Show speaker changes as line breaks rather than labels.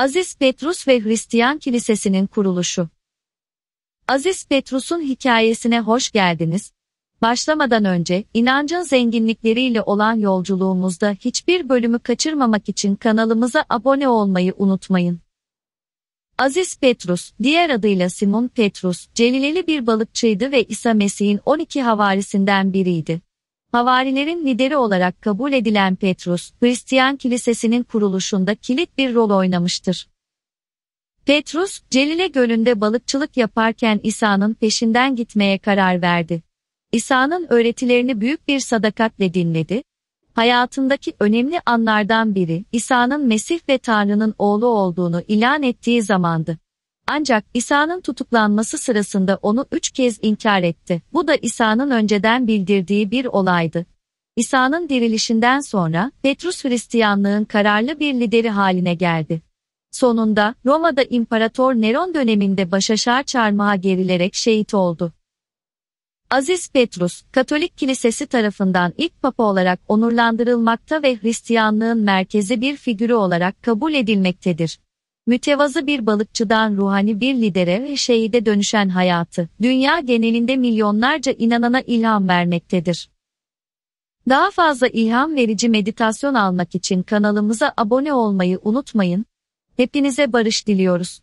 Aziz Petrus ve Hristiyan Kilisesi'nin kuruluşu. Aziz Petrus'un hikayesine hoş geldiniz. Başlamadan önce inancın zenginlikleriyle olan yolculuğumuzda hiçbir bölümü kaçırmamak için kanalımıza abone olmayı unutmayın. Aziz Petrus, diğer adıyla Simon Petrus, Celileli bir balıkçıydı ve İsa Mesih'in 12 havarisinden biriydi. Havarilerin lideri olarak kabul edilen Petrus, Hristiyan kilisesinin kuruluşunda kilit bir rol oynamıştır. Petrus, Celile Gölü'nde balıkçılık yaparken İsa'nın peşinden gitmeye karar verdi. İsa'nın öğretilerini büyük bir sadakatle dinledi. Hayatındaki önemli anlardan biri İsa'nın Mesih ve Tanrı'nın oğlu olduğunu ilan ettiği zamandı. Ancak İsa'nın tutuklanması sırasında onu üç kez inkar etti. Bu da İsa'nın önceden bildirdiği bir olaydı. İsa'nın dirilişinden sonra Petrus Hristiyanlığın kararlı bir lideri haline geldi. Sonunda Roma'da İmparator Neron döneminde başaşar çarmıha gerilerek şehit oldu. Aziz Petrus, Katolik Kilisesi tarafından ilk papa olarak onurlandırılmakta ve Hristiyanlığın merkezi bir figürü olarak kabul edilmektedir. Mütevazı bir balıkçıdan ruhani bir lidere ve şehide dönüşen hayatı, dünya genelinde milyonlarca inanana ilham vermektedir. Daha fazla ilham verici meditasyon almak için kanalımıza abone olmayı unutmayın. Hepinize barış diliyoruz.